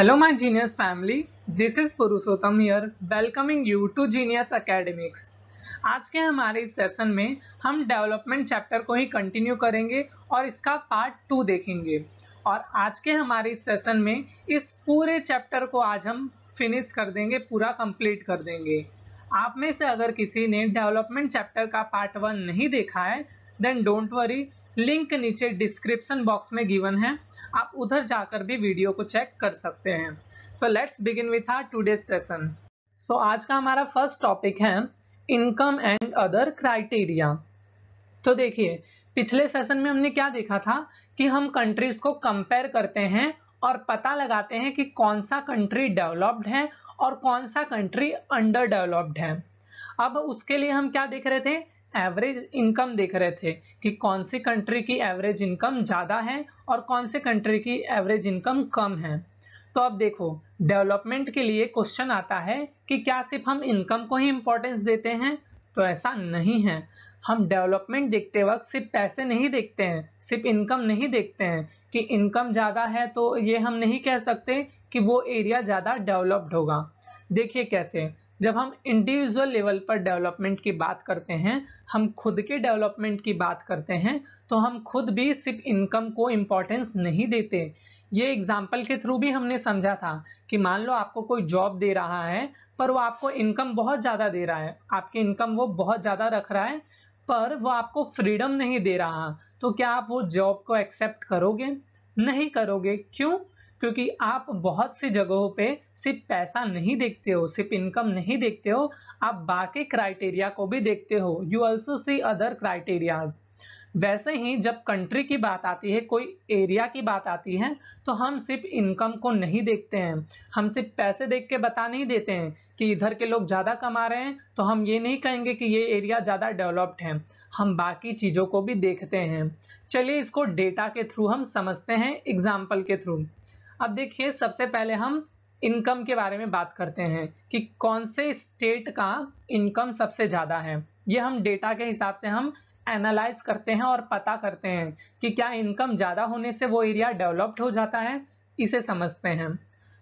Hello my genius family this is Purushottam here, welcoming you to genius Academics. आज के हमारे इस सेशन में हम डेवलपमेंट चैप्टर को ही कंटिन्यू करेंगे और इसका पार्ट टू देखेंगे और आज के हमारे इस सेशन में इस पूरे चैप्टर को आज हम फिनिश कर देंगे पूरा कंप्लीट कर देंगे आप में से अगर किसी ने डेवलपमेंट चैप्टर का पार्ट वन नहीं देखा है देन डोंट वरी लिंक नीचे डिस्क्रिप्शन बॉक्स में गिवन है आप उधर जाकर भी वीडियो को चेक कर सकते हैं so let's begin with our today session so आज का हमारा फर्स्ट टॉपिक है इनकम एंड अदर क्राइटेरिया तो देखिए पिछले सेशन में हमने क्या देखा था कि हम कंट्रीज को कंपेयर करते हैं और पता लगाते हैं कि कौन सा कंट्री डेवलप्ड है और कौन सा कंट्री अंडर डेवलप्ड है अब उसके लिए हम क्या देख रहे थे एवरेज इनकम देख रहे थे कि कौन सी कंट्री की एवरेज इनकम ज़्यादा है और कौन सी कंट्री की एवरेज इनकम कम है तो अब देखो डेवलपमेंट के लिए क्वेश्चन आता है कि क्या सिर्फ हम इनकम को ही इम्पोर्टेंस देते हैं तो ऐसा नहीं है हम डेवलपमेंट देखते वक्त सिर्फ पैसे नहीं देखते हैं सिर्फ इनकम नहीं देखते हैं कि इनकम ज़्यादा है तो ये हम नहीं कह सकते कि वो एरिया ज़्यादा डेवलप्ड होगा देखिए कैसे जब हम इंडिविजुअल लेवल पर डेवलपमेंट की बात करते हैं हम खुद के डेवलपमेंट की बात करते हैं तो हम खुद भी सिर्फ इनकम को इम्पोर्टेंस नहीं देते ये एग्जाम्पल के थ्रू भी हमने समझा था कि मान लो आपको कोई जॉब दे रहा है पर वो आपको इनकम बहुत ज़्यादा दे रहा है आपकी इनकम वो बहुत ज़्यादा रख रहा है पर वो आपको फ्रीडम नहीं दे रहा तो क्या आप वो जॉब को एक्सेप्ट करोगे नहीं करोगे क्यों क्योंकि आप बहुत सी जगहों पे सिर्फ पैसा नहीं देखते हो सिर्फ इनकम नहीं देखते हो आप बाकी क्राइटेरिया को भी देखते हो you also see other criterias वैसे ही जब कंट्री की बात आती है कोई एरिया की बात आती है तो हम सिर्फ इनकम को नहीं देखते हैं हम सिर्फ पैसे देख के बता नहीं देते हैं कि इधर के लोग ज़्यादा कमा रहे हैं तो हम ये नहीं कहेंगे कि ये एरिया ज़्यादा डेवलप्ड है हम बाकी चीज़ों को भी देखते हैं चलिए इसको डेटा के थ्रू हम समझते हैं एग्जाम्पल के थ्रू अब देखिए सबसे पहले हम इनकम के बारे में बात करते हैं कि कौन से स्टेट का इनकम सबसे ज़्यादा है ये हम डेटा के हिसाब से हम एनालाइज करते हैं और पता करते हैं कि क्या इनकम ज़्यादा होने से वो एरिया डेवलप्ड हो जाता है इसे समझते हैं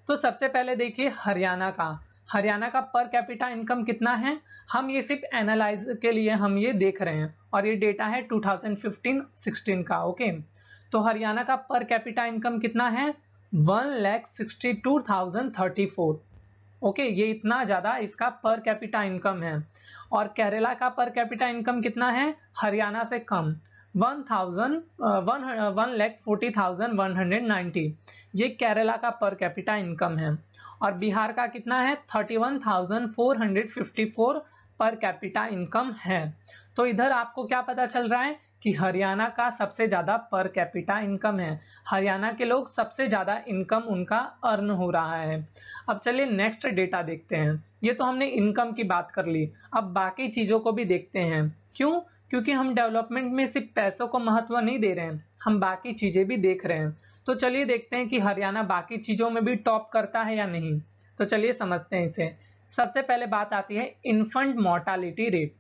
तो सबसे पहले देखिए हरियाणा का हरियाणा का पर कैपिटा इनकम कितना है हम ये सिर्फ एनालाइज के लिए हम ये देख रहे हैं और ये डेटा है 2015-16 का ओके तो हरियाणा का पर कैपिटा इनकम कितना है one lakh sixty two thousand thirty four okay ये इतना ज़्यादा इसका पर कैपिटा इनकम है और केरला का पर कैपिटा इनकम कितना है हरियाणा से कम one thousand one one lakh forty thousand one hundred ninety ये केरला का पर कैपिटा इनकम है और बिहार का कितना है thirty one thousand four hundred fifty four per capita income है तो इधर आपको क्या पता चल रहा है कि हरियाणा का सबसे ज़्यादा पर कैपिटा इनकम है हरियाणा के लोग सबसे ज़्यादा इनकम उनका अर्न हो रहा है अब चलिए नेक्स्ट डेटा देखते हैं ये तो हमने इनकम की बात कर ली अब बाकी चीज़ों को भी देखते हैं क्यों क्योंकि हम डेवलपमेंट में सिर्फ पैसों को महत्व नहीं दे रहे हैं हम बाकी चीज़ें भी देख रहे हैं तो चलिए देखते हैं कि हरियाणा बाकी चीज़ों में भी टॉप करता है या नहीं तो चलिए समझते हैं इसे सबसे पहले बात आती है infant mortality rate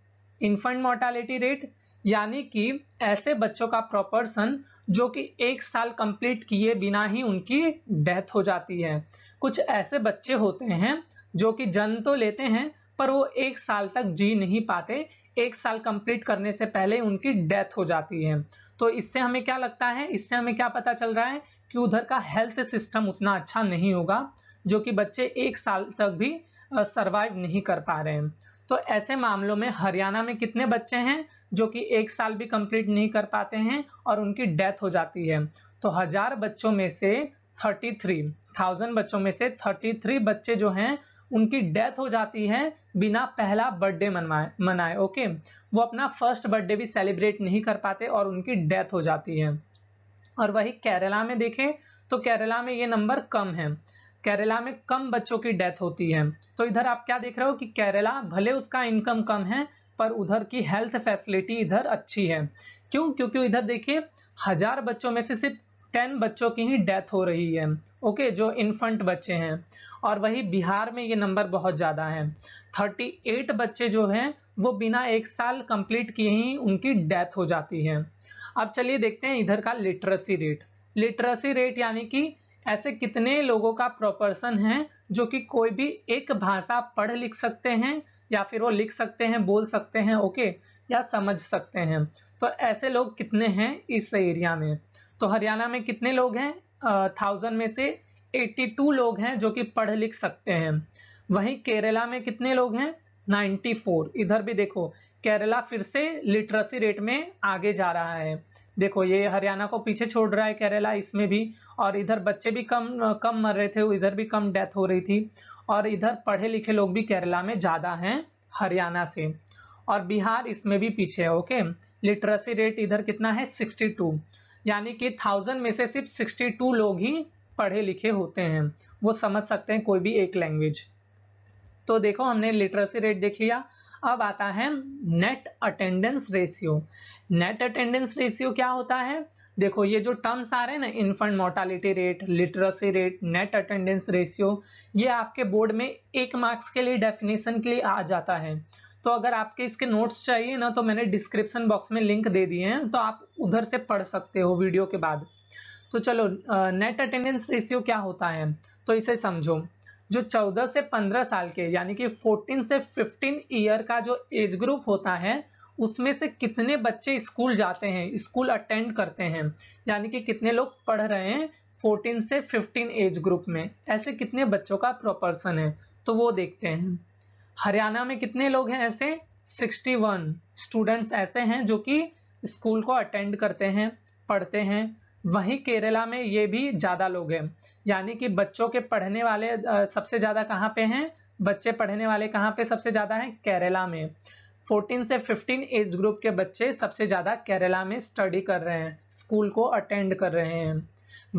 infant mortality rate यानी कि ऐसे बच्चों का प्रोपर्सन जो कि एक साल कंप्लीट किए बिना ही उनकी डेथ हो जाती है कुछ ऐसे बच्चे होते हैं जो कि जन्म तो लेते हैं पर वो एक साल तक जी नहीं पाते एक साल कंप्लीट करने से पहले उनकी डेथ हो जाती है तो इससे हमें क्या लगता है इससे हमें क्या पता चल रहा है कि उधर का हेल्थ सिस्टम उतना अच्छा नहीं होगा जो कि बच्चे एक साल तक भी सर्वाइव नहीं कर पा रहे हैं तो ऐसे मामलों में हरियाणा में कितने बच्चे हैं जो कि एक साल भी कंप्लीट नहीं कर पाते हैं और उनकी डेथ हो जाती है तो हजार बच्चों में से थर्टी थ्री थाउजेंड बच्चों में से थर्टी थ्री बच्चे जो हैं उनकी डेथ हो जाती है बिना पहला बर्थडे मनवाए मनाए ओके वो अपना फर्स्ट बर्थडे भी सेलिब्रेट नहीं कर पाते और उनकी डेथ हो जाती है और वही केरला में देखें तो केरला में ये नंबर कम है केरला में कम बच्चों की डेथ होती है तो इधर आप क्या देख रहे हो कि केरला भले उसका इनकम कम है पर उधर की हेल्थ फैसिलिटी इधर अच्छी है क्यों क्योंकि इधर देखिए हजार बच्चों में से सिर्फ टेन बच्चों की ही डेथ हो रही है ओके जो इन्फंट बच्चे हैं और वही बिहार में ये नंबर बहुत ज़्यादा है थर्टी एट बच्चे जो हैं वो बिना एक साल कंप्लीट किए ही उनकी डेथ हो जाती है अब चलिए देखते हैं इधर का लिटरेसी रेट लिटरेसी रेट यानी कि ऐसे कितने लोगों का प्रोपर्सन है जो कि कोई भी एक भाषा पढ़ लिख सकते हैं या फिर वो लिख सकते हैं बोल सकते हैं ओके या समझ सकते हैं तो ऐसे लोग कितने हैं इस एरिया में तो हरियाणा में कितने लोग हैं थाउजेंड में से 82 लोग हैं जो कि पढ़ लिख सकते हैं वहीं केरला में कितने लोग हैं 94 इधर भी देखो केरला फिर से लिटरेसी रेट में आगे जा रहा है देखो ये हरियाणा को पीछे छोड़ रहा है केरला इसमें भी और इधर बच्चे भी कम कम मर रहे थे इधर भी कम डेथ हो रही थी और इधर पढ़े लिखे लोग भी केरला में ज़्यादा हैं हरियाणा से और बिहार इसमें भी पीछे है ओके लिटरेसी रेट इधर कितना है 62 यानी कि थाउजेंड में से सिर्फ 62 लोग ही पढ़े लिखे होते हैं वो समझ सकते हैं कोई भी एक लैंग्वेज तो देखो हमने लिटरेसी रेट देख लिया अब आता है net attendance ratio net attendance ratio क्या होता है देखो ये जो टर्म्स आ रहे हैं ना infant mortality rate literacy rate net attendance ratio ये आपके बोर्ड में एक मार्क्स के लिए डेफिनेशन के लिए आ जाता है तो अगर आपके इसके नोट्स चाहिए ना तो मैंने डिस्क्रिप्शन बॉक्स में लिंक दे दिए हैं तो आप उधर से पढ़ सकते हो वीडियो के बाद तो चलो नेट अटेंडेंस रेशियो क्या होता है तो इसे समझो जो 14 से 15 साल के यानी कि 14 से 15 ईयर का जो एज ग्रुप होता है उसमें से कितने बच्चे स्कूल जाते हैं स्कूल अटेंड करते हैं यानी कि कितने लोग पढ़ रहे हैं 14 से 15 एज ग्रुप में ऐसे कितने बच्चों का प्रोपर्सन है तो वो देखते हैं हरियाणा में कितने लोग हैं ऐसे 61 स्टूडेंट्स ऐसे हैं जो कि स्कूल को अटेंड करते हैं पढ़ते हैं वहीं केरला में ये भी ज़्यादा लोग हैं यानी कि बच्चों के पढ़ने वाले सबसे ज़्यादा कहाँ पे हैं बच्चे पढ़ने वाले कहाँ पे सबसे ज़्यादा हैं केरला में 14 से 15 एज ग्रुप के बच्चे सबसे ज़्यादा केरला में स्टडी कर रहे हैं स्कूल को अटेंड कर रहे हैं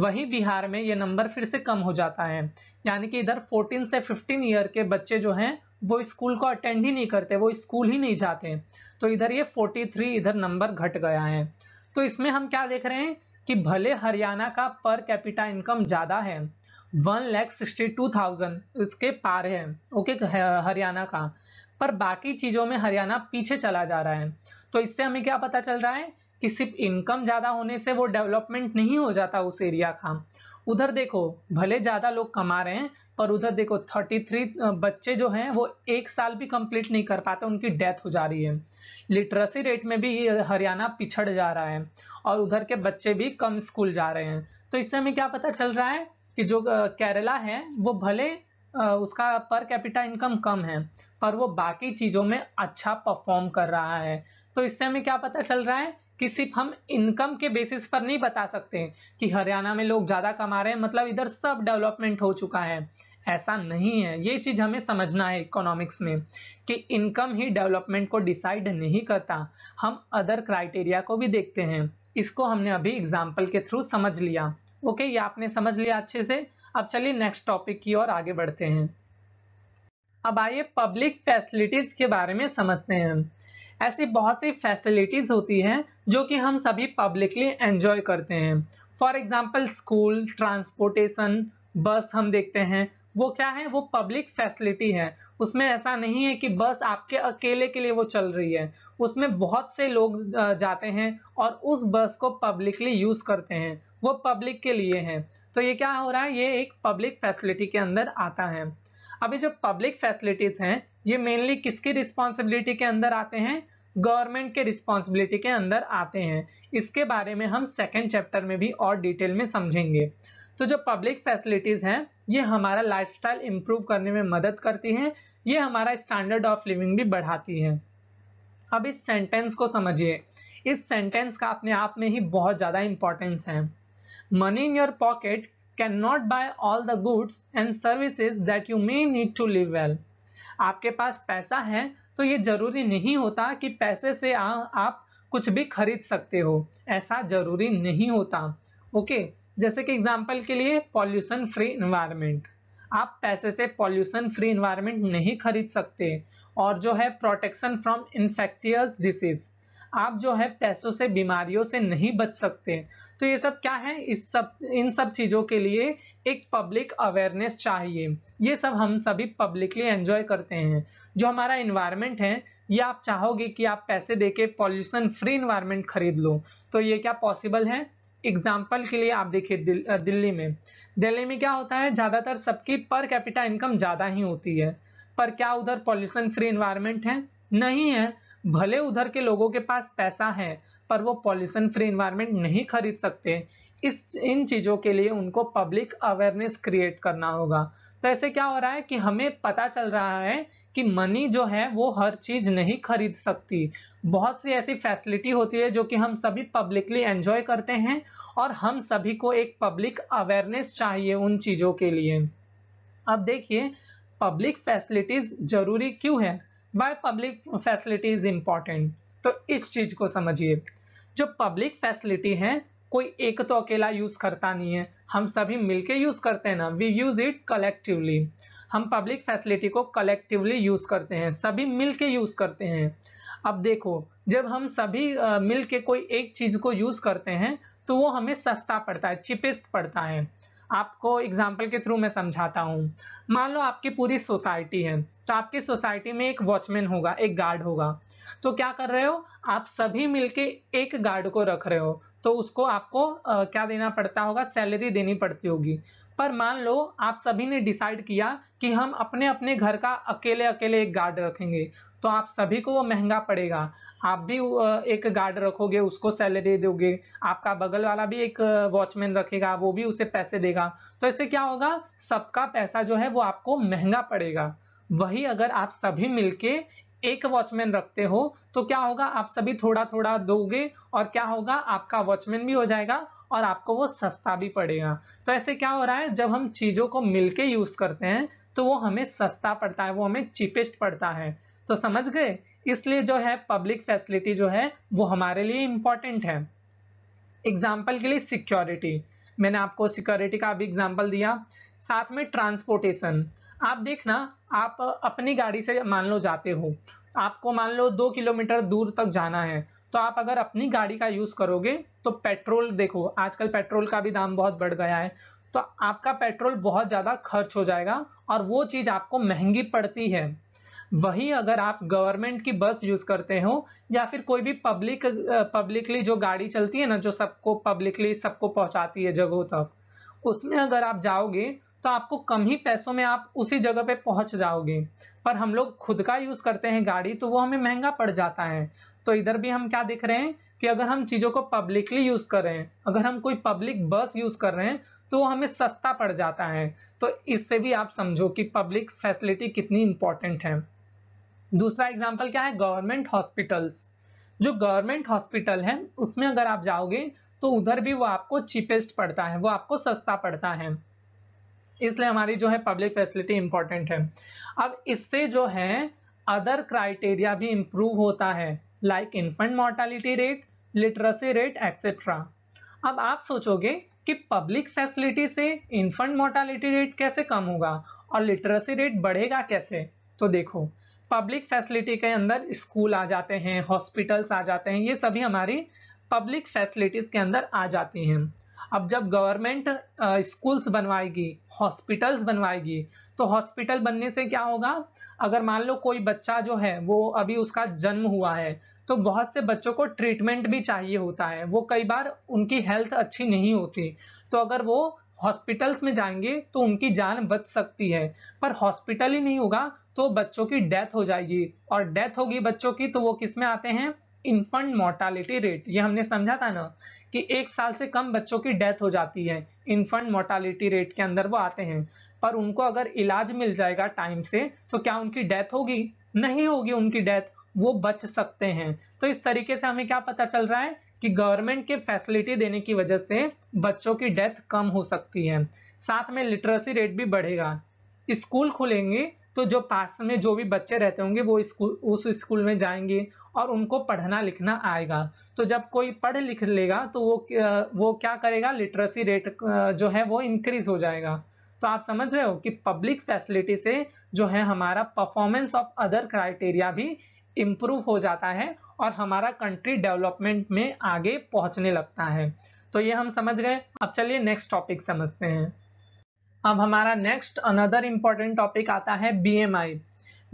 वहीं बिहार में ये नंबर फिर से कम हो जाता है यानी कि इधर 14 से 15 ईयर के बच्चे जो हैं वो स्कूल को अटेंड ही नहीं करते वो स्कूल ही नहीं जाते तो इधर ये 43 इधर नंबर घट गया है तो इसमें हम क्या देख रहे हैं कि भले हरियाणा का पर कैपिटा इनकम ज़्यादा है one lakh sixty two thousand इसके पार है ओके हरियाणा का पर बाकी चीज़ों में हरियाणा पीछे चला जा रहा है तो इससे हमें क्या पता चल रहा है कि सिर्फ इनकम ज़्यादा होने से वो डेवलपमेंट नहीं हो जाता उस एरिया का उधर देखो भले ज़्यादा लोग कमा रहे हैं पर उधर देखो 33 बच्चे जो हैं वो एक साल भी कंप्लीट नहीं कर पाते उनकी डेथ हो जा रही है लिटरेसी रेट में भी हरियाणा पिछड़ जा रहा है और उधर के बच्चे भी कम स्कूल जा रहे हैं तो इससे हमें क्या पता चल रहा है कि जो केरला है वो भले उसका पर कैपिटा इनकम कम है पर वो बाकी चीज़ों में अच्छा परफॉर्म कर रहा है तो इससे हमें क्या पता चल रहा है कि सिर्फ हम इनकम के बेसिस पर नहीं बता सकते कि हरियाणा में लोग ज़्यादा कमा रहे हैं मतलब इधर सब डेवलपमेंट हो चुका है ऐसा नहीं है ये चीज़ हमें समझना है इकोनॉमिक्स में कि इनकम ही डेवलपमेंट को डिसाइड नहीं करता हम अदर क्राइटेरिया को भी देखते हैं इसको हमने अभी एग्जाम्पल के थ्रू समझ लिया ओके ये आपने समझ लिया अच्छे से अब चलिए नेक्स्ट टॉपिक की ओर आगे बढ़ते हैं अब आइए पब्लिक फैसिलिटीज के बारे में समझते हैं ऐसी बहुत सी फैसिलिटीज़ होती हैं जो कि हम सभी पब्लिकली एंजॉय करते हैं फॉर एग्ज़ाम्पल स्कूल ट्रांसपोर्टेशन बस हम देखते हैं वो क्या है वो पब्लिक फैसिलिटी है उसमें ऐसा नहीं है कि बस आपके अकेले के लिए वो चल रही है उसमें बहुत से लोग जाते हैं और उस बस को पब्लिकली यूज़ करते हैं वो पब्लिक के लिए है तो ये क्या हो रहा है ये एक पब्लिक फैसिलिटी के अंदर आता है अभी जो पब्लिक फैसिलिटीज़ हैं ये मेनली किसकी रिस्पॉन्सिबिलिटी के अंदर आते हैं गवर्नमेंट के रिस्पॉन्सिबिलिटी के अंदर आते हैं इसके बारे में हम सेकेंड चैप्टर में भी और डिटेल में समझेंगे तो जो पब्लिक फैसिलिटीज़ हैं ये हमारा लाइफस्टाइल इम्प्रूव करने में मदद करती हैं ये हमारा स्टैंडर्ड ऑफ लिविंग भी बढ़ाती है अब इस सेंटेंस को समझिए इस सेंटेंस का अपने आप में ही बहुत ज़्यादा इंपॉर्टेंस है money in your pocket can not buy all the goods and services that you may need to live well आपके पास पैसा है तो ये जरूरी नहीं होता कि पैसे से आ, आप कुछ भी खरीद सकते हो ऐसा जरूरी नहीं होता ओके जैसे कि एग्जाम्पल के लिए पॉल्यूशन फ्री इन्वायरमेंट आप पैसे से पॉल्यूशन फ्री इन्वायरमेंट नहीं खरीद सकते और जो है प्रोटेक्शन फ्रॉम इन्फेक्टियस डिसीज आप जो है पैसों से बीमारियों से नहीं बच सकते तो ये सब क्या है इस सब इन सब चीज़ों के लिए एक पब्लिक अवेयरनेस चाहिए ये सब हम सभी पब्लिकली एंजॉय करते हैं जो हमारा इन्वायरमेंट है ये आप चाहोगे कि आप पैसे दे के पॉल्यूशन फ्री इन्वायरमेंट खरीद लो तो ये क्या पॉसिबल है एग्जाम्पल के लिए आप देखिए दिल, दिल्ली में दिल्ली में क्या होता है ज़्यादातर सबकी पर कैपिटा इनकम ज़्यादा ही होती है पर क्या उधर पॉल्यूशन फ्री इन्वायरमेंट है नहीं है भले उधर के लोगों के पास पैसा है पर वो पॉल्यूशन फ्री इन्वायरमेंट नहीं खरीद सकते इस इन चीज़ों के लिए उनको पब्लिक अवेयरनेस क्रिएट करना होगा तो ऐसे क्या हो रहा है कि हमें पता चल रहा है कि मनी जो है वो हर चीज़ नहीं खरीद सकती बहुत सी ऐसी फैसिलिटी होती है जो कि हम सभी पब्लिकली एंजॉय करते हैं और हम सभी को एक पब्लिक अवेयरनेस चाहिए उन चीज़ों के लिए अब देखिए पब्लिक फैसिलिटीज़ ज़रूरी क्यों है वाई पब्लिक फैसिलिटीज़ इम्पॉर्टेंट तो इस चीज़ को समझिए जो पब्लिक फैसिलिटी है कोई एक तो अकेला यूज करता नहीं है हम सभी मिलके यूज करते हैं ना वी यूज इट कलेक्टिवली हम पब्लिक फैसिलिटी को कलेक्टिवली यूज करते हैं सभी मिलके यूज करते हैं अब देखो जब हम सभी मिलके कोई एक चीज को यूज करते हैं तो वो हमें सस्ता पड़ता है चिपेस्ट पड़ता है आपको एग्जाम्पल के थ्रू मैं समझाता हूँ मान लो आपकी पूरी सोसाइटी है तो आपकी सोसाइटी में एक वॉचमैन होगा एक गार्ड होगा तो क्या कर रहे हो आप सभी मिलके एक गार्ड को रख रहे हो तो उसको आपको आ, क्या देना पड़ता होगा सैलरी देनी पड़ती होगी पर मान लो आप सभी ने डिसाइड किया कि हम अपने अपने घर का अकेले अकेले एक गार्ड रखेंगे तो आप सभी को वो महंगा पड़ेगा आप भी एक गार्ड रखोगे उसको सैलरी दोगे आपका बगल वाला भी एक वॉचमैन रखेगा वो भी उसे पैसे देगा तो ऐसे क्या होगा सबका पैसा जो है वो आपको महंगा पड़ेगा वही अगर आप सभी मिलके एक वॉचमैन रखते हो तो क्या होगा आप सभी थोड़ा थोड़ा दोगे और क्या होगा आपका वॉचमैन भी हो जाएगा और आपको वो सस्ता भी पड़ेगा तो ऐसे क्या हो रहा है जब हम चीज़ों को मिलके यूज़ करते हैं तो वो हमें सस्ता पड़ता है वो हमें चीपेस्ट पड़ता है तो समझ गए इसलिए जो है पब्लिक फैसिलिटी जो है वो हमारे लिए इंपॉर्टेंट है एग्जाम्पल के लिए सिक्योरिटी मैंने आपको सिक्योरिटी का भी एग्जाम्पल दिया साथ में ट्रांसपोर्टेशन आप देखना आप अपनी गाड़ी से मान लो जाते हो आपको मान लो दो किलोमीटर दूर तक जाना है तो आप अगर अपनी गाड़ी का यूज़ करोगे तो पेट्रोल देखो आजकल पेट्रोल का भी दाम बहुत बढ़ गया है तो आपका पेट्रोल बहुत ज़्यादा खर्च हो जाएगा और वो चीज़ आपको महंगी पड़ती है वहीं अगर आप गवर्नमेंट की बस यूज करते हो या फिर कोई भी पब्लिक पब्लिकली जो गाड़ी चलती है ना जो सबको पब्लिकली सबको पहुंचाती है जगहों तक उसमें अगर आप जाओगे तो आपको कम ही पैसों में आप उसी जगह पे पहुंच जाओगे पर हम लोग खुद का यूज करते हैं गाड़ी तो वो हमें महंगा पड़ जाता है तो इधर भी हम क्या देख रहे हैं कि अगर हम चीज़ों को पब्लिकली यूज कर रहे हैं अगर हम कोई पब्लिक बस यूज कर रहे हैं तो वो हमें सस्ता पड़ जाता है तो इससे भी आप समझो कि पब्लिक फैसिलिटी कितनी इंपॉर्टेंट है दूसरा एग्जाम्पल क्या है गवर्नमेंट हॉस्पिटल्स जो गवर्नमेंट हॉस्पिटल है उसमें अगर आप जाओगे तो उधर भी वो आपको चीपेस्ट पड़ता है वो आपको सस्ता पड़ता है इसलिए हमारी जो है पब्लिक फैसिलिटी इंपॉर्टेंट है अब इससे जो है अदर क्राइटेरिया भी इम्प्रूव होता है like infant mortality rate literacy rate etcetera अब आप सोचोगे कि पब्लिक फैसिलिटी से इन्फेंट मॉर्टालिटी रेट कैसे कम होगा और लिटरेसी रेट बढ़ेगा कैसे तो देखो पब्लिक फैसिलिटी के अंदर स्कूल आ जाते हैं हॉस्पिटल्स आ जाते हैं ये सभी हमारी पब्लिक फैसिलिटीज़ के अंदर आ जाती हैं अब जब गवर्नमेंट स्कूल्स बनवाएगी हॉस्पिटल्स बनवाएगी तो हॉस्पिटल बनने से क्या होगा अगर मान लो कोई बच्चा जो है वो अभी उसका जन्म हुआ है तो बहुत से बच्चों को ट्रीटमेंट भी चाहिए होता है वो कई बार उनकी हेल्थ अच्छी नहीं होती तो अगर वो हॉस्पिटल्स में जाएंगे तो उनकी जान बच सकती है पर हॉस्पिटल ही नहीं होगा तो बच्चों की डेथ हो जाएगी और डेथ होगी बच्चों की तो वो किस में आते हैं इन्फंट मोर्टालिटी रेट ये हमने समझा था ना कि एक साल से कम बच्चों की डेथ हो जाती है इन्फंट मोर्टालिटी रेट के अंदर वो आते हैं पर उनको अगर इलाज मिल जाएगा टाइम से तो क्या उनकी डेथ होगी नहीं होगी उनकी डेथ वो बच सकते हैं तो इस तरीके से हमें क्या पता चल रहा है कि गवर्नमेंट के फैसिलिटी देने की वजह से बच्चों की डेथ कम हो सकती है साथ में लिटरेसी रेट भी बढ़ेगा स्कूल खुलेंगे तो जो पास में जो भी बच्चे रहते होंगे वो स्कूल उस स्कूल में जाएंगे और उनको पढ़ना लिखना आएगा तो जब कोई पढ़ लिख लेगा तो वो वो क्या करेगा लिटरेसी रेट जो है वो इंक्रीज हो जाएगा तो आप समझ रहे हो कि पब्लिक फैसिलिटी से जो है हमारा परफॉर्मेंस ऑफ अदर क्राइटेरिया भी इम्प्रूव हो जाता है और हमारा कंट्री डेवलपमेंट में आगे पहुंचने लगता है तो ये हम समझ गए अब चलिए नेक्स्ट टॉपिक समझते हैं अब हमारा नेक्स्ट अनदर इम्पॉर्टेंट टॉपिक आता है B M I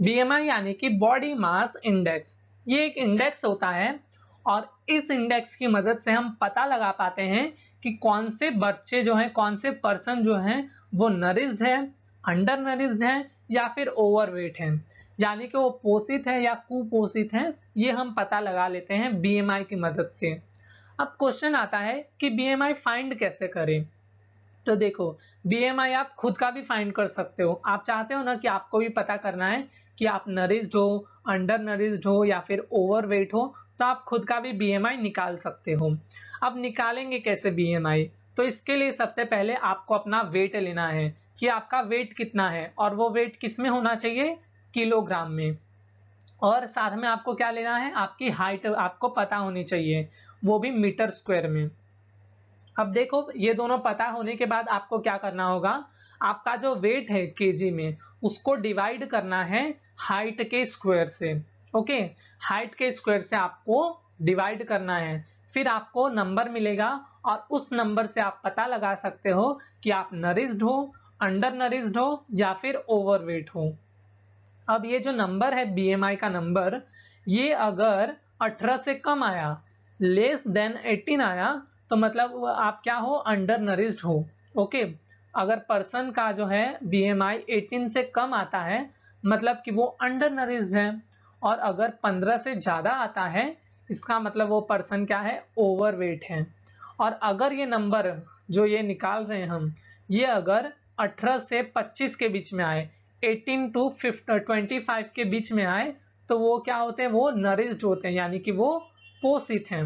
B M I यानी कि बॉडी मास इंडेक्स ये एक इंडेक्स होता है और इस इंडेक्स की मदद से हम पता लगा पाते हैं कि कौन से बच्चे जो हैं कौन से पर्सन जो हैं वो नरिस्ड है अंडर नरिस्ड है या फिर ओवरवेट है यानी कि वो पोषित है या कुपोषित है ये हम पता लगा लेते हैं बीएमआई की मदद से अब क्वेश्चन आता है कि बी फाइंड कैसे करें तो देखो बी आप खुद का भी फाइंड कर सकते हो आप चाहते हो ना कि आपको भी पता करना है कि आप नरिस्ड हो अंडर नरिस्ड हो या फिर ओवरवेट हो तो आप खुद का भी बी निकाल सकते हो अब निकालेंगे कैसे बी तो इसके लिए सबसे पहले आपको अपना वेट लेना है कि आपका वेट कितना है और वो वेट किस में होना चाहिए किलोग्राम में और साथ में आपको क्या लेना है आपकी हाइट आपको पता होनी चाहिए वो भी मीटर स्क्वायर में अब देखो ये दोनों पता होने के बाद आपको क्या करना होगा आपका जो वेट है केजी में उसको डिवाइड करना है हाइट के स्क्वायर से ओके हाइट के स्क्वायर से आपको डिवाइड करना है फिर आपको नंबर मिलेगा और उस नंबर से आप पता लगा सकते हो कि आप नरिस्ड हो अंडर नरिस्ड हो या फिर ओवरवेट हो अब ये जो नंबर है बी का नंबर ये अगर 18 से कम आया लेस देन 18 आया तो मतलब आप क्या हो अंडर नरिस्ड हो ओके अगर पर्सन का जो है बी 18 से कम आता है मतलब कि वो अंडर नरिस्ड है और अगर 15 से ज़्यादा आता है इसका मतलब वो पर्सन क्या है ओवरवेट है और अगर ये नंबर जो ये निकाल रहे हैं हम ये अगर 18 से 25 के बीच में आए 18 टू ट्वेंटी फाइव के बीच में आए तो वो क्या होते हैं वो नरिस्ड होते हैं यानी कि वो पोषित हैं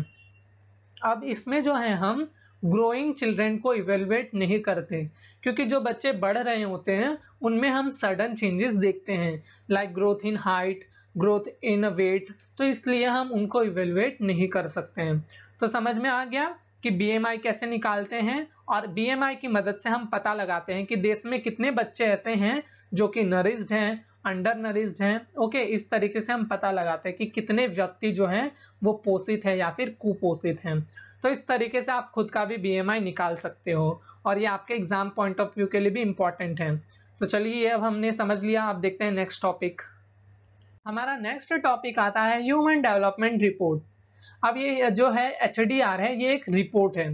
अब इसमें जो है हम ग्रोइंग चिल्ड्रेन को इवेलुएट नहीं करते क्योंकि जो बच्चे बढ़ रहे होते हैं उनमें हम सडन चेंजेस देखते हैं like growth in height growth in weight तो इसलिए हम उनको इवेलुएट नहीं कर सकते हैं तो समझ में आ गया कि बी कैसे निकालते हैं और बी की मदद से हम पता लगाते हैं कि देश में कितने बच्चे ऐसे हैं जो कि नरिस्ड हैं अंडर नरिस्ड हैं ओके इस तरीके से हम पता लगाते हैं कि कितने व्यक्ति जो हैं वो पोषित हैं या फिर कुपोषित हैं तो इस तरीके से आप खुद का भी बीएमआई निकाल सकते हो और ये आपके एग्जाम पॉइंट ऑफ व्यू के लिए भी इम्पॉर्टेंट है तो चलिए ये अब हमने समझ लिया आप देखते हैं नेक्स्ट टॉपिक हमारा नेक्स्ट टॉपिक आता है ह्यूमन डेवलपमेंट रिपोर्ट अब ये जो है एच है ये एक रिपोर्ट है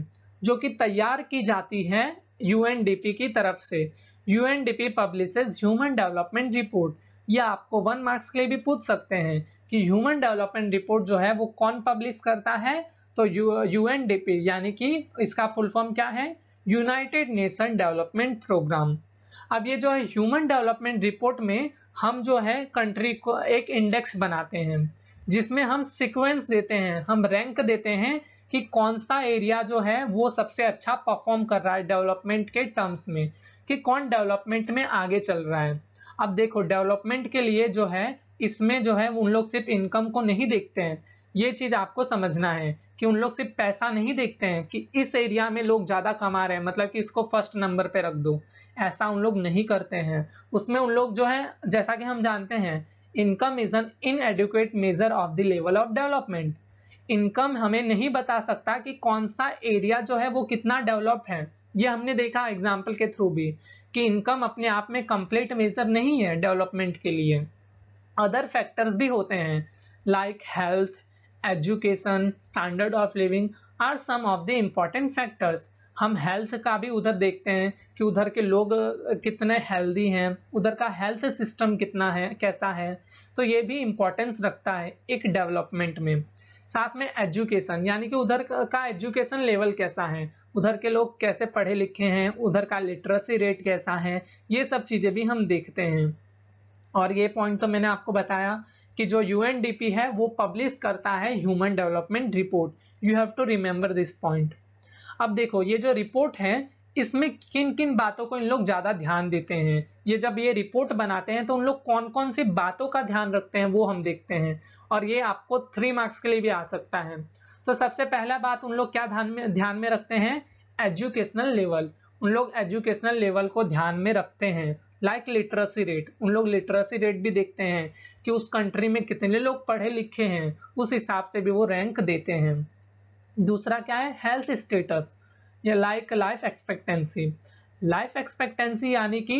जो कि तैयार की जाती है यूएनडीपी की तरफ से UNDP publishes human development report या आपको वन मार्क्स के लिए भी पूछ सकते हैं कि ह्यूमन डेवलपमेंट रिपोर्ट जो है वो कौन पब्लिश करता है तो यू एन डी पी यानी कि इसका फुल फॉर्म क्या है यूनाइटेड नेशन डेवलपमेंट प्रोग्राम अब ये जो है ह्यूमन डेवलपमेंट रिपोर्ट में हम जो है कंट्री को एक इंडेक्स बनाते हैं जिसमें हम सिक्वेंस देते हैं हम रैंक देते हैं कि कौन सा एरिया जो है वो सबसे अच्छा परफॉर्म कर रहा है डेवलपमेंट के टर्म्स में कि कौन डेवलपमेंट में आगे चल रहा है अब देखो डेवलपमेंट के लिए जो है इसमें जो है उन लोग सिर्फ इनकम को नहीं देखते हैं ये चीज़ आपको समझना है कि उन लोग सिर्फ पैसा नहीं देखते हैं कि इस एरिया में लोग ज़्यादा कमा रहे हैं मतलब कि इसको फर्स्ट नंबर पे रख दो ऐसा उन लोग नहीं करते हैं उसमें उन लोग जो है जैसा कि हम जानते हैं income is an inadequate measure of the level of development income हमें नहीं बता सकता कि कौन सा एरिया जो है वो कितना डेवलप्ड है ये हमने देखा एग्जाम्पल के थ्रू भी कि इनकम अपने आप में कंप्लीट मेजर नहीं है डेवलपमेंट के लिए अदर फैक्टर्स भी होते हैं like health education standard of living are some of the important factors हम हेल्थ का भी उधर देखते हैं कि उधर के लोग कितने हेल्दी हैं उधर का हेल्थ सिस्टम कितना है कैसा है तो ये भी इम्पोर्टेंस रखता है एक डेवलपमेंट में साथ में एजुकेशन यानी कि उधर का एजुकेशन लेवल कैसा है उधर के लोग कैसे पढ़े लिखे हैं उधर का लिटरेसी रेट कैसा है ये सब चीज़ें भी हम देखते हैं और ये पॉइंट तो मैंने आपको बताया कि जो यू है वो पब्लिश करता है human development report you have to remember this point अब देखो ये जो रिपोर्ट है इसमें किन किन बातों को इन लोग ज़्यादा ध्यान देते हैं ये जब ये रिपोर्ट बनाते हैं तो उन लोग कौन कौन सी बातों का ध्यान रखते हैं वो हम देखते हैं और ये आपको थ्री मार्क्स के लिए भी आ सकता है तो सबसे पहला बात उन लोग क्या ध्यान में ध्यान में रखते हैं एजुकेशनल लेवल उन लोग एजुकेशनल लेवल को ध्यान में रखते हैं लाइक लिटरेसी रेट उन लोग लिटरेसी रेट भी देखते हैं कि उस कंट्री में कितने लोग पढ़े लिखे हैं उस हिसाब से भी वो रैंक देते हैं दूसरा क्या है हेल्थ स्टेटस या like life expectancy life expectancy यानी कि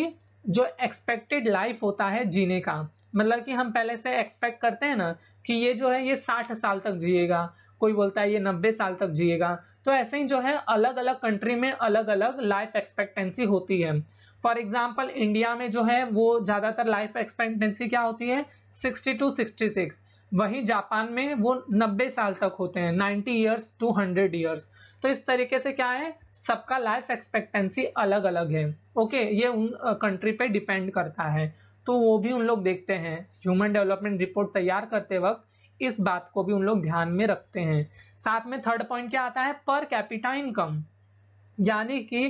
जो एक्सपेक्टेड लाइफ होता है जीने का मतलब कि हम पहले से एक्सपेक्ट करते हैं ना कि ये जो है ये साठ साल तक जिएगा कोई बोलता है ये नब्बे साल तक जिएगा तो ऐसे ही जो है अलग अलग कंट्री में अलग अलग लाइफ एक्सपेक्टेंसी होती है फॉर एग्जाम्पल इंडिया में जो है वो ज़्यादातर लाइफ एक्सपेक्टेंसी क्या होती है सिक्सटी टू सिक्सटी सिक्स वहीं जापान में वो नब्बे साल तक होते हैं ninety years to hundred years तो इस तरीके से क्या है सबका लाइफ एक्सपेक्टेंसी अलग अलग है ओके ये उन कंट्री पे डिपेंड करता है तो वो भी उन लोग देखते हैं ह्यूमन डेवलपमेंट रिपोर्ट तैयार करते वक्त इस बात को भी उन लोग ध्यान में रखते हैं साथ में थर्ड पॉइंट क्या आता है पर कैपिटा इनकम यानी कि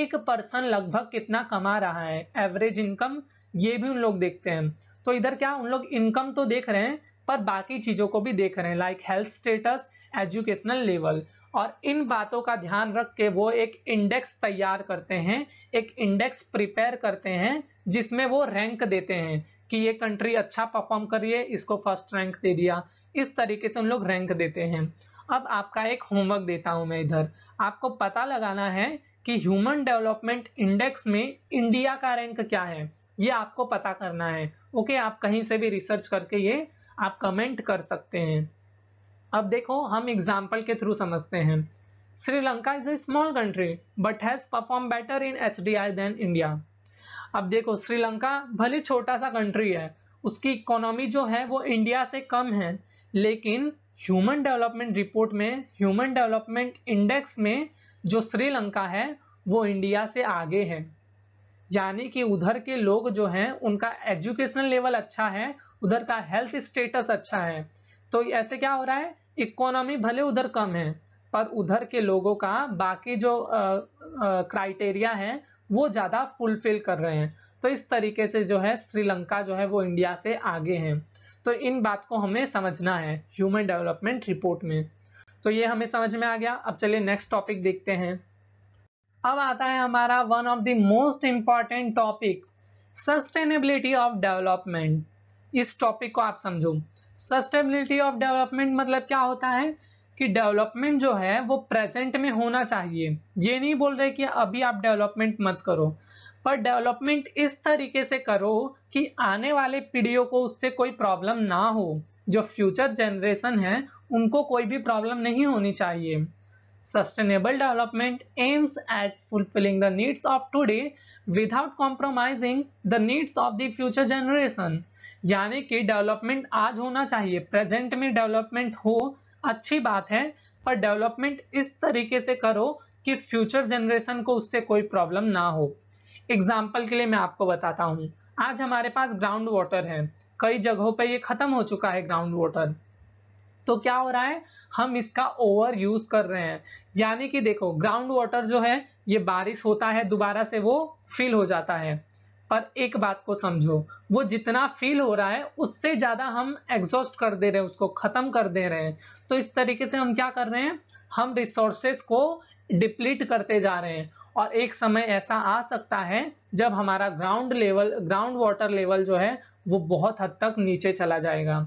एक पर्सन लगभग कितना कमा रहा है एवरेज इनकम ये भी उन लोग देखते हैं तो इधर क्या उन लोग इनकम तो देख रहे हैं पर बाकी चीज़ों को भी देख रहे हैं like health status educational level और इन बातों का ध्यान रख के वो एक इंडेक्स तैयार करते हैं एक इंडेक्स प्रिपेयर करते हैं जिसमें वो रैंक देते हैं कि ये कंट्री अच्छा परफॉर्म कर रही है इसको फर्स्ट रैंक दे दिया इस तरीके से उन लोग रैंक देते हैं अब आपका एक होमवर्क देता हूं मैं इधर आपको पता लगाना है कि ह्यूमन डेवलपमेंट इंडेक्स में इंडिया का रैंक क्या है ये आपको पता करना है ओके आप कहीं से भी रिसर्च करके ये आप कमेंट कर सकते हैं अब देखो हम एग्जाम्पल के थ्रू समझते हैं Sri Lanka is a small country but has perform better in H D I than India अब देखो श्रीलंका भले छोटा सा कंट्री है उसकी इकोनॉमी जो है वो इंडिया से कम है लेकिन ह्यूमन डेवलपमेंट रिपोर्ट में ह्यूमन डेवलपमेंट इंडेक्स में जो श्रीलंका है वो इंडिया से आगे है यानी कि उधर के लोग जो हैं उनका एजुकेशनल लेवल अच्छा है उधर का हेल्थ स्टेटस अच्छा है तो ऐसे क्या हो रहा है इकोनॉमी भले उधर कम है पर उधर के लोगों का बाकी जो क्राइटेरिया है वो ज़्यादा फुलफिल कर रहे हैं तो इस तरीके से जो है श्रीलंका जो है वो इंडिया से आगे है तो इन बात को हमें समझना है ह्यूमन डेवलपमेंट रिपोर्ट में तो ये हमें समझ में आ गया अब चलिए नेक्स्ट टॉपिक देखते हैं अब आता है हमारा one of the most important topic sustainability of development इस टॉपिक को आप समझो सस्टेबिलिटी ऑफ डेवलपमेंट मतलब क्या होता है कि डेवलपमेंट जो है वो प्रेजेंट में होना चाहिए ये नहीं बोल रहे कि अभी आप डेवलपमेंट मत करो पर डेवलपमेंट इस तरीके से करो कि आने वाले पीढ़ियों को उससे कोई प्रॉब्लम ना हो जो फ्यूचर जनरेशन है उनको कोई भी प्रॉब्लम नहीं होनी चाहिए sustainable development aims at fulfilling the needs of today without compromising the needs of the future generation यानी कि डेवलपमेंट आज होना चाहिए प्रेजेंट में डेवलपमेंट हो अच्छी बात है पर डेवलपमेंट इस तरीके से करो कि फ्यूचर जनरेशन को उससे कोई प्रॉब्लम ना हो एग्जाम्पल के लिए मैं आपको बताता हूँ आज हमारे पास ग्राउंड वाटर है कई जगहों पर ये खत्म हो चुका है ग्राउंड वाटर तो क्या हो रहा है हम इसका ओवर यूज कर रहे हैं यानी कि देखो ग्राउंड वाटर जो है ये बारिश होता है दोबारा से वो फिल हो जाता है पर एक बात को समझो वो जितना फील हो रहा है उससे ज़्यादा हम एग्जॉस्ट कर दे रहे हैं उसको ख़त्म कर दे रहे हैं तो इस तरीके से हम क्या कर रहे हैं हम रिसोर्सेस को डिप्लीट करते जा रहे हैं और एक समय ऐसा आ सकता है जब हमारा ground level ground water level जो है वो बहुत हद तक नीचे चला जाएगा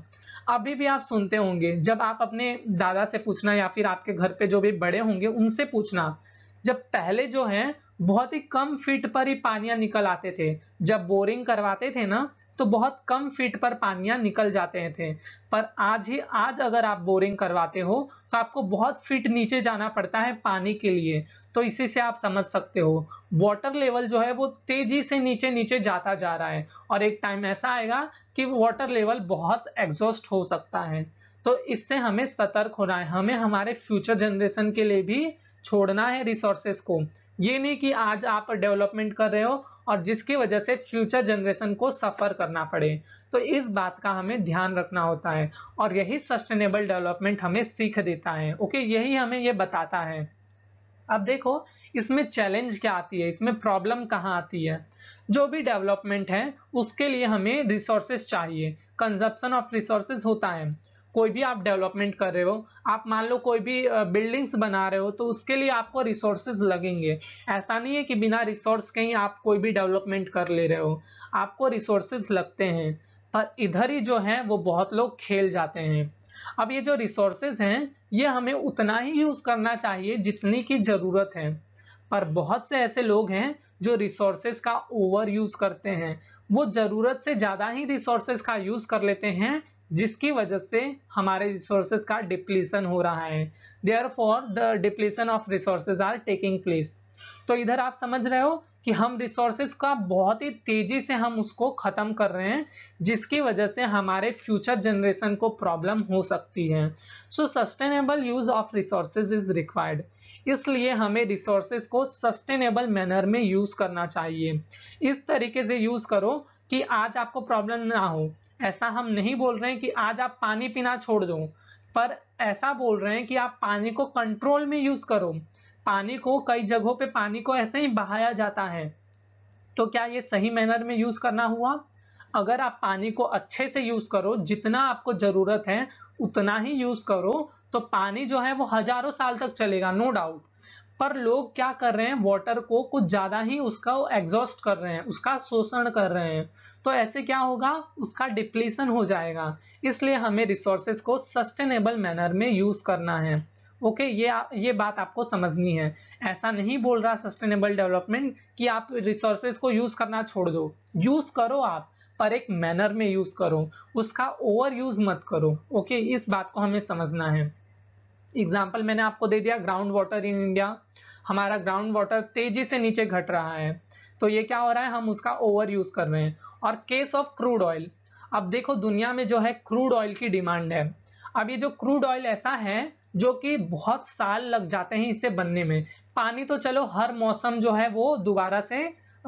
अभी भी आप सुनते होंगे जब आप अपने दादा से पूछना या फिर आपके घर पे जो भी बड़े होंगे उनसे पूछना जब पहले जो है बहुत ही कम फीट पर ही पानियां निकल आते थे जब बोरिंग करवाते थे ना तो बहुत कम फीट पर पानिया निकल जाते थे पर आज ही आज अगर आप बोरिंग करवाते हो तो आपको बहुत फीट नीचे जाना पड़ता है पानी के लिए तो इसी से आप समझ सकते हो वाटर लेवल जो है वो तेजी से नीचे नीचे जाता जा रहा है और एक टाइम ऐसा आएगा कि वाटर लेवल बहुत एग्जॉस्ट हो सकता है तो इससे हमें सतर्क होना है हमें हमारे फ्यूचर जनरेशन के लिए भी छोड़ना है रिसोर्सेस को ये नहीं कि आज आप डेवलपमेंट कर रहे हो और जिसकी वजह से फ्यूचर जनरेशन को सफ़र करना पड़े तो इस बात का हमें ध्यान रखना होता है और यही सस्टेनेबल डेवलपमेंट हमें सीख देता है ओके यही हमें ये बताता है अब देखो इसमें चैलेंज क्या आती है इसमें प्रॉब्लम कहाँ आती है जो भी डेवलपमेंट है उसके लिए हमें रिसोर्सेस चाहिए कंजप्शन ऑफ रिसोर्सेज होता है कोई भी आप डेवलपमेंट कर रहे हो आप मान लो कोई भी बिल्डिंग्स बना रहे हो तो उसके लिए आपको रिसोर्सेज लगेंगे ऐसा नहीं है कि बिना रिसोर्स के ही आप कोई भी डेवलपमेंट कर ले रहे हो आपको रिसोर्सेज लगते हैं पर इधर ही जो है वो बहुत लोग खेल जाते हैं अब ये जो रिसोर्सेज हैं ये हमें उतना ही यूज करना चाहिए जितनी की जरूरत है पर बहुत से ऐसे लोग हैं जो रिसोर्सेज का ओवर यूज करते हैं वो जरूरत से ज्यादा ही रिसोर्सेज का यूज कर लेते हैं जिसकी वजह से हमारे रिसोर्सेज का डिप्लीसन हो रहा है therefore the depletion of resources are taking place तो इधर आप समझ रहे हो कि हम रिसोर्सेज का बहुत ही तेजी से हम उसको ख़त्म कर रहे हैं जिसकी वजह से हमारे फ्यूचर जनरेशन को प्रॉब्लम हो सकती है so sustainable use of resources is required इसलिए हमें रिसोर्सेज को सस्टेनेबल मैनर में यूज़ करना चाहिए इस तरीके से यूज़ करो कि आज आपको प्रॉब्लम ना हो ऐसा हम नहीं बोल रहे हैं कि आज आप पानी पीना छोड़ दो पर ऐसा बोल रहे हैं कि आप पानी को कंट्रोल में यूज करो पानी को कई जगहों पे पानी को ऐसे ही बहाया जाता है तो क्या ये सही मैनर में यूज करना हुआ अगर आप पानी को अच्छे से यूज करो जितना आपको जरूरत है उतना ही यूज करो तो पानी जो है वो हजारों साल तक चलेगा नो डाउट पर लोग क्या कर रहे हैं वाटर को कुछ ज्यादा ही उसका एग्जॉस्ट कर रहे हैं उसका शोषण कर रहे हैं तो ऐसे क्या होगा उसका डिप्लीसन हो जाएगा इसलिए हमें रिसोर्सेस को सस्टेनेबल मैनर में यूज करना है ओके okay, ये आ, ये बात आपको समझनी है ऐसा नहीं बोल रहा सस्टेनेबल डेवलपमेंट कि आप रिसोर्सेज को यूज करना छोड़ दो यूज करो आप पर एक मैनर में यूज करो उसका ओवर यूज मत करो ओके okay, इस बात को हमें समझना है एग्जाम्पल मैंने आपको दे दिया ग्राउंड वाटर इन इंडिया हमारा ग्राउंड वाटर तेजी से नीचे घट रहा है तो ये क्या हो रहा है हम उसका ओवर यूज कर रहे हैं और केस ऑफ क्रूड ऑयल अब देखो दुनिया में जो है क्रूड ऑयल की डिमांड है अब ये जो क्रूड ऑयल ऐसा है जो कि बहुत साल लग जाते हैं इसे बनने में पानी तो चलो हर मौसम जो है वो दोबारा से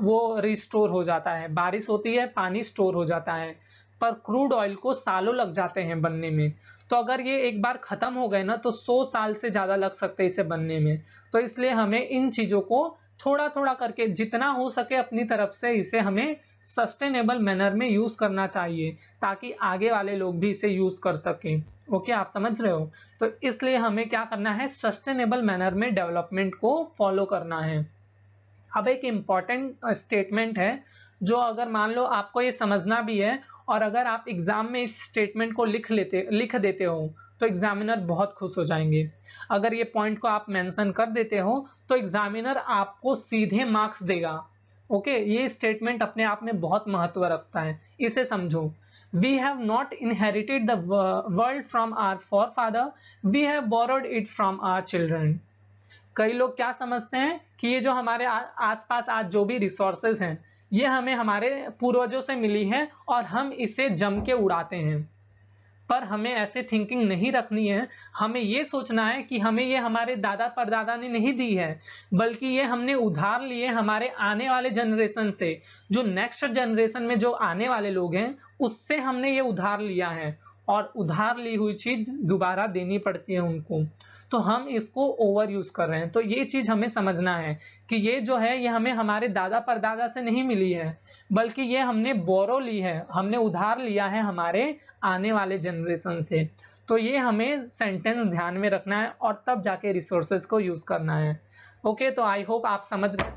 वो रिस्टोर हो जाता है बारिश होती है पानी स्टोर हो जाता है पर क्रूड ऑयल को सालों लग जाते हैं बनने में तो अगर ये एक बार खत्म हो गए ना तो 100 साल से ज्यादा लग सकते इसे बनने में तो इसलिए हमें इन चीजों को थोड़ा थोड़ा करके जितना हो सके अपनी तरफ से इसे हमें सस्टेनेबल मैनर में यूज करना चाहिए ताकि आगे वाले लोग भी इसे यूज कर सके ओके आप समझ रहे हो तो इसलिए हमें क्या करना है सस्टेनेबल मैनर में डेवलपमेंट को फॉलो करना है अब एक इम्पॉर्टेंट स्टेटमेंट है जो अगर मान लो आपको ये समझना भी है और अगर आप एग्ज़ाम में इस स्टेटमेंट को लिख लेते लिख देते हो तो एग्जामिनर बहुत खुश हो जाएंगे अगर ये पॉइंट को आप मेंशन कर देते हो तो एग्जामिनर आपको सीधे मार्क्स देगा ओके ये स्टेटमेंट अपने आप में बहुत महत्व रखता है इसे समझो have not inherited the world from our forefather we have borrowed it from our children कई लोग क्या समझते हैं कि ये जो हमारे आसपास आज जो भी रिसोर्सेज हैं ये हमें हमारे पूर्वजों से मिली है और हम इसे जम के उड़ाते हैं पर हमें ऐसे थिंकिंग नहीं रखनी है हमें ये सोचना है कि हमें ये हमारे दादा परदादा ने नहीं दी है बल्कि ये हमने उधार लिए हमारे आने वाले जनरेशन से जो नेक्स्ट जनरेशन में जो आने वाले लोग हैं उससे हमने ये उधार लिया है और उधार ली हुई चीज दोबारा देनी पड़ती है उनको तो हम इसको ओवर यूज कर रहे हैं तो ये चीज हमें समझना है कि ये जो है ये हमें हमारे दादा परदादा से नहीं मिली है बल्कि ये हमने बोरो ली है हमने उधार लिया है हमारे आने वाले जनरेशन से तो ये हमें सेंटेंस ध्यान में रखना है और तब जाके रिसोर्सेज को यूज करना है ओके तो आई होप आप समझ गए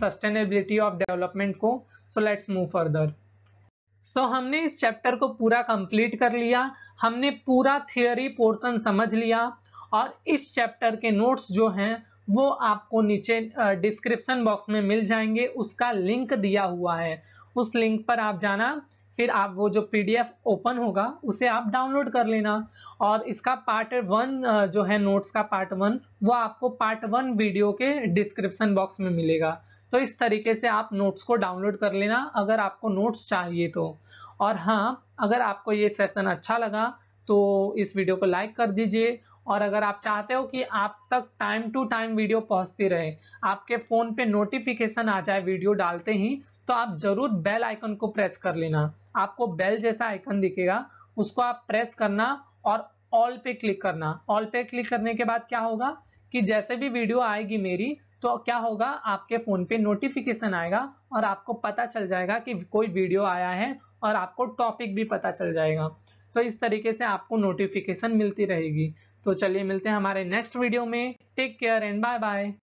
सस्टेनेबिलिटी ऑफ डेवलपमेंट को so let's move further so so, हमने इस चैप्टर को पूरा कंप्लीट कर लिया हमने पूरा थियोरी पोर्शन समझ लिया और इस चैप्टर के नोट्स जो हैं वो आपको नीचे डिस्क्रिप्शन बॉक्स में मिल जाएंगे उसका लिंक दिया हुआ है उस लिंक पर आप जाना फिर आप वो जो पीडीएफ ओपन होगा उसे आप डाउनलोड कर लेना और इसका पार्ट वन जो है नोट्स का पार्ट वन वो आपको पार्ट वन वीडियो के डिस्क्रिप्शन बॉक्स में मिलेगा तो इस तरीके से आप नोट्स को डाउनलोड कर लेना अगर आपको नोट्स चाहिए तो और हाँ अगर आपको ये सेशन अच्छा लगा तो इस वीडियो को लाइक कर दीजिए और अगर आप चाहते हो कि आप तक टाइम टू टाइम वीडियो पहुंचती रहे आपके फ़ोन पे नोटिफिकेशन आ जाए वीडियो डालते ही तो आप ज़रूर बेल आइकन को प्रेस कर लेना आपको बेल जैसा आइकन दिखेगा उसको आप प्रेस करना और ऑल पे क्लिक करना ऑल पे क्लिक करने के बाद क्या होगा कि जैसे भी वीडियो आएगी मेरी तो क्या होगा आपके फ़ोन पे नोटिफिकेशन आएगा और आपको पता चल जाएगा कि कोई वीडियो आया है और आपको टॉपिक भी पता चल जाएगा तो इस तरीके से आपको नोटिफिकेशन मिलती रहेगी तो चलिए मिलते हैं हमारे नेक्स्ट वीडियो में take care and bye bye